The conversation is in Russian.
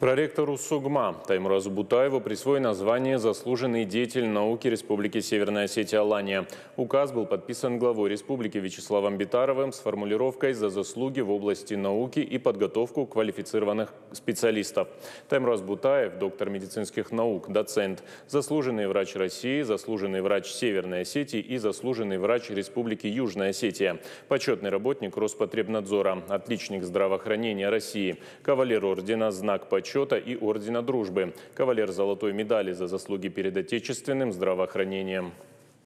Проректору СУГМА Таймуразу Бутаеву присвоено звание «Заслуженный деятель науки Республики Северная Осетия Алания». Указ был подписан главой республики Вячеславом Битаровым с формулировкой «За заслуги в области науки и подготовку квалифицированных специалистов». Таймураз Бутаев – доктор медицинских наук, доцент, заслуженный врач России, заслуженный врач Северной Осетии и заслуженный врач Республики Южная Осетия, почетный работник Роспотребнадзора, отличник здравоохранения России, кавалер ордена «Знак почета» почета и Ордена Дружбы, кавалер золотой медали за заслуги перед отечественным здравоохранением.